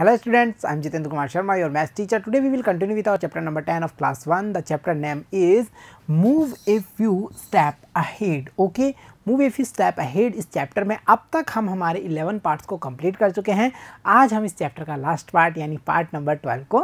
Hello students, I am Jitendra Kumar Sharma, your math teacher. Today we will continue with our chapter number 10 of class 1. The chapter name is Move a few step ahead. Okay, move a few step ahead इस chapter में अब तक हम हमारे 11 parts को complete कर चुके हैं आज हम इस चैप्टर का लास्ट पार्ट यानी पार्ट नंबर 12 को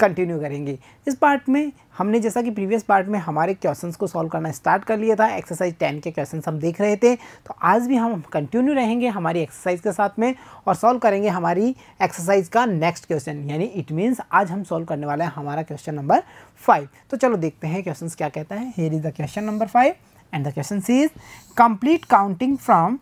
कंटिन्यू करेंगे इस पार्ट में हमने जैसा कि प्रीवियस पार्ट में हमारे क्वेश्चंस को सॉल्व करना स्टार्ट कर लिया था एक्सरसाइज टेन के क्वेश्चंस हम देख रहे थे तो आज भी हम कंटिन्यू रहेंगे हमारी एक्सरसाइज के साथ में और सॉल्व करेंगे हमारी एक्सरसाइज का नेक्स्ट क्वेश्चन यानी इट मीन्स आज हम सॉल्व करने वाला है हमारा क्वेश्चन नंबर फाइव तो चलो देखते हैं क्वेश्चन क्या कहता है here is the question number five and the question is complete counting from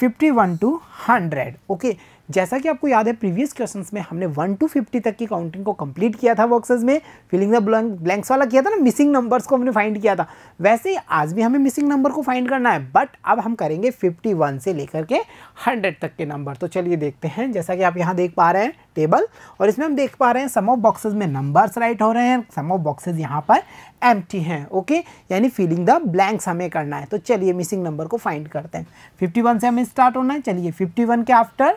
fifty one to hundred okay जैसा कि आपको याद है प्रीवियस क्वेश्चंस में हमने वन टू फिफ्टी तक की काउंटिंग को कंप्लीट किया था बॉक्सेस में फिलिंग द ब्लैंक ब्लैंक्स वाला किया था ना मिसिंग नंबर्स को हमने फाइंड किया था वैसे ही आज भी हमें मिसिंग नंबर को फाइंड करना है बट अब हम करेंगे फिफ्टी वन से लेकर के हंड्रेड तक के नंबर तो चलिए देखते हैं जैसा कि आप यहाँ देख पा रहे हैं टेबल और इसमें हम देख पा रहे हैं सम ऑफ बॉक्सेज में नंबर्स राइट हो रहे हैं सम ऑफ बॉक्सेज यहाँ पर एम हैं ओके यानी फिलिंग द ब्लैंक्स हमें करना है तो चलिए मिसिंग नंबर को फाइंड करते हैं फिफ्टी से हमें स्टार्ट होना है चलिए फिफ्टी के आफ्टर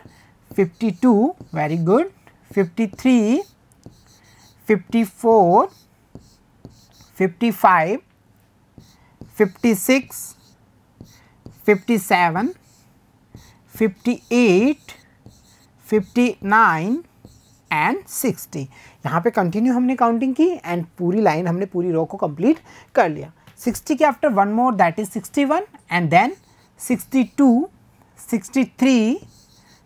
52 very good 53 54 55 56 57 58 59 एंड 60 यहाँ पे कंटिन्यू हमने काउंटिंग की एंड पूरी लाइन हमने पूरी रो को कंप्लीट कर लिया 60 के after one more that is 61 and then 62 63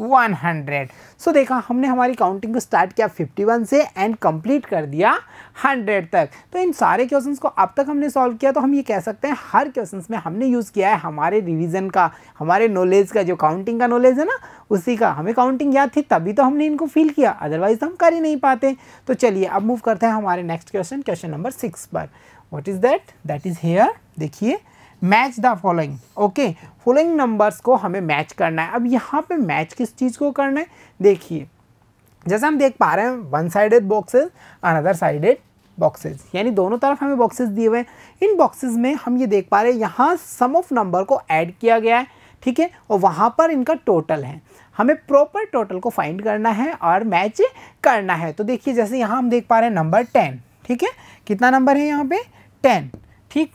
100 so so, देखा हमने हमारी काउंटिंग को स्टार्ट किया 51 से एंड कंप्लीट कर दिया 100 तक तो इन सारे क्वेश्चन को अब तक हमने सॉल्व किया तो हम ये कह सकते हैं हर क्वेश्चन में हमने यूज़ किया है हमारे रिवीजन का हमारे नॉलेज का जो काउंटिंग का नॉलेज है ना उसी का हमें काउंटिंग याद थी तभी तो हमने इनको फील किया अदरवाइज तो हम कर ही नहीं पाते तो चलिए अब मूव करते हैं हमारे next question question number six पर what is that that is here देखिए match the following okay following numbers को हमें मैच करना है अब यहाँ पे मैच किस चीज़ को करना है देखिए जैसा हम देख पा रहे हैं one sided boxes another sided boxes यानी दोनों तरफ हमें बॉक्सेज दिए हुए हैं इन बॉक्सेज में हम ये देख पा रहे हैं यहाँ सम ऑफ नंबर को ऐड किया गया है ठीक है और वहाँ पर इनका टोटल है हमें प्रॉपर टोटल को फाइंड करना है और मैच करना है तो देखिए जैसे यहाँ हम देख पा रहे हैं नंबर टेन ठीक है कितना नंबर है यहाँ पे टेन ठीक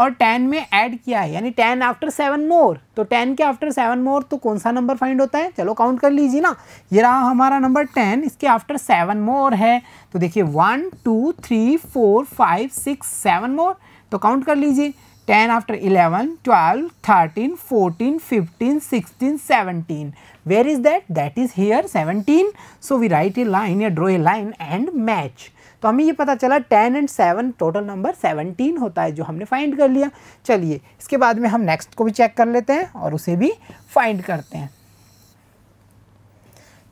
और टेन में ऐड किया है यानी टेन आफ्टर सेवन मोर तो टेन के आफ्टर सेवन मोर तो कौन सा नंबर फाइंड होता है चलो काउंट कर लीजिए ना ये रहा हमारा नंबर टेन इसके आफ्टर सेवन मोर है तो देखिए one two three four five six seven more तो काउंट कर लीजिए 10 after 11 12 13 14 15 16 17 where is that that is here 17 so we write a line या draw a line and match तो हमें ये पता चला 10 एंड 7 टोटल नंबर 17 होता है जो हमने फाइंड कर लिया चलिए इसके बाद में हम नेक्स्ट को भी चेक कर लेते हैं और उसे भी फाइंड करते हैं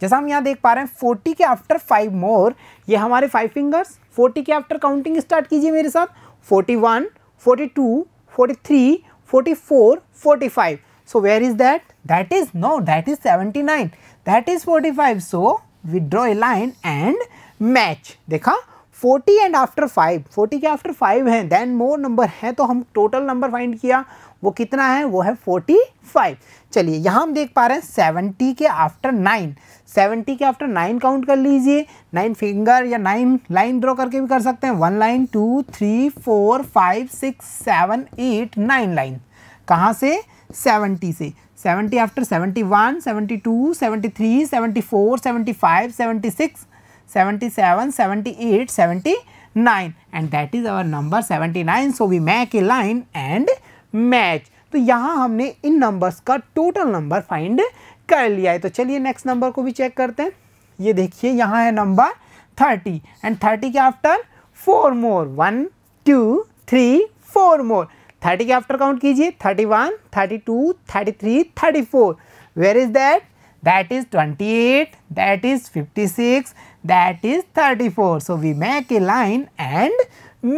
जैसा हम यहाँ देख पा रहे हैं 40 के आफ्टर फाइव मोर ये हमारे फाइव फिंगर्स 40 के आफ्टर काउंटिंग स्टार्ट कीजिए मेरे साथ 41 42 43, 44, 45. So, where is that? That is no, that is 79, that is 45. So, we draw a line and match. Dekha? Forty and after five forty के after five हैं then more number हैं तो हम total number find किया वो कितना है वो है फोर्टी फाइव चलिए यहाँ हम देख पा रहे हैं सेवेंटी के आफ्टर नाइन सेवेंटी के आफ्टर नाइन काउंट कर लीजिए नाइन फिंगर या नाइन लाइन ड्रॉ करके भी कर सकते हैं one line two three four five six seven eight nine line कहाँ से सेवेंटी से seventy after seventy one seventy two seventy three seventy four seventy five seventy six 77, 78, 79 and that is our number 79. So we make a line and match. तो यहाँ हमने इन numbers का total number find कर लिया है तो चलिए नेक्स्ट नंबर को भी चेक करते हैं ये देखिए यहाँ है नंबर थर्टी एंड थर्टी के after four more one two three four more thirty के आफ्टर काउंट कीजिए thirty one thirty two thirty three thirty four where is that that is twenty eight that is fifty six is thirty 34. So we make a line and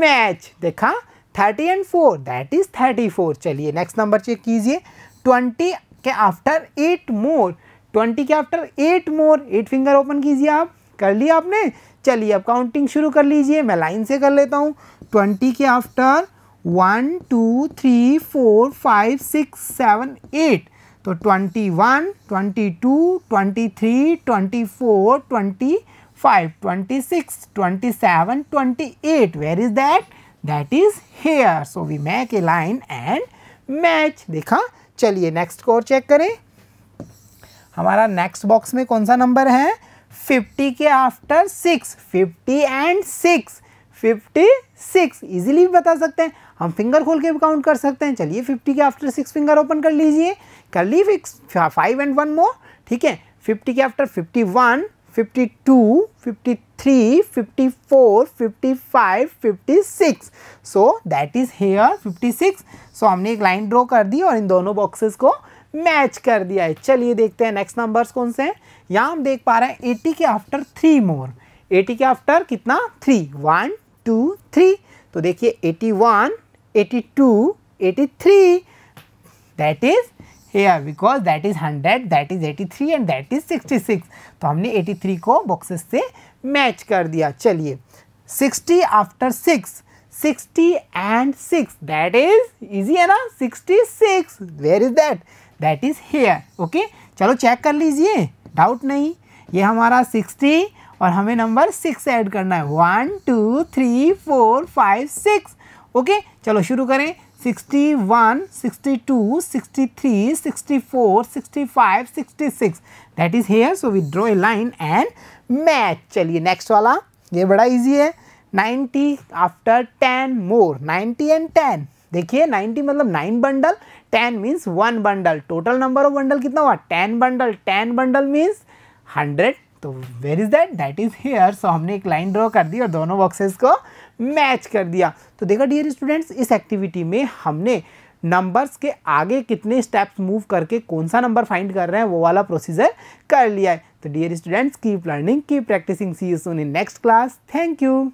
match देखा 30 four 4 is thirty 34. चलिए next number check कीजिए 20 के after 8 मोर 20 के after 8 मोर 8 finger open कीजिए आप कर लिया आपने चलिए अब काउंटिंग शुरू कर लीजिए मैं लाइन से कर लेता हूँ 20 के after one two three four five six seven eight तो twenty one twenty two twenty three twenty four twenty 5, 26, 27, 28. Where is that? That is here. So, we make a line and match. देखा चलिए next score check करें हमारा next box में कौन सा number है 50 के after 6, 50 and 6. 56 Easily भी बता सकते हैं हम finger खोल के भी काउंट कर सकते हैं चलिए 50 के after सिक्स finger open कर लीजिए कर ली fix. Five and one more. ठीक है 50 के after 51 52, 53, 54, 55, 56. So that is here 56. So हमने एक लाइन ड्रॉ कर दी और इन दोनों बॉक्सेस को मैच कर दिया है चलिए देखते हैं नेक्स्ट नंबर्स कौन से हैं यहाँ हम देख पा रहे हैं 80 के आफ्टर थ्री मोर 80 के आफ्टर कितना थ्री वन टू थ्री तो देखिए 81, 82, 83 that is here because that is hundred that is eighty three and that is sixty six तो हमने एटी थ्री को बॉक्सेस से मैच कर दिया चलिए sixty after six sixty and six that is easy है ना sixty six where is that that is here okay चलो चेक कर लीजिए डाउट नहीं ये हमारा सिक्सटी और हमें नंबर सिक्स ऐड करना है one two three four five six okay चलो शुरू करें 61, 62, 63, 64, 65, 66. That is here. So we draw a line and match. चलिए next वाला ये बड़ा easy है 90 after 10 more 90 and 10. देखिए 90 मतलब 9 bundle 10 means 1 bundle total number of bundle कितना हुआ 10 बंडल 10 बंडल मीन्स 100 तो where is that that is here so हमने एक लाइन ड्रॉ कर दी और दोनों बॉक्सेस को मैच कर दिया तो देखा डियर स्टूडेंट्स इस एक्टिविटी में हमने नंबर्स के आगे कितने स्टेप्स मूव करके कौन सा नंबर फाइंड कर रहे हैं वो वाला प्रोसीजर कर लिया है तो dear students keep learning keep practicing see you soon in next class thank you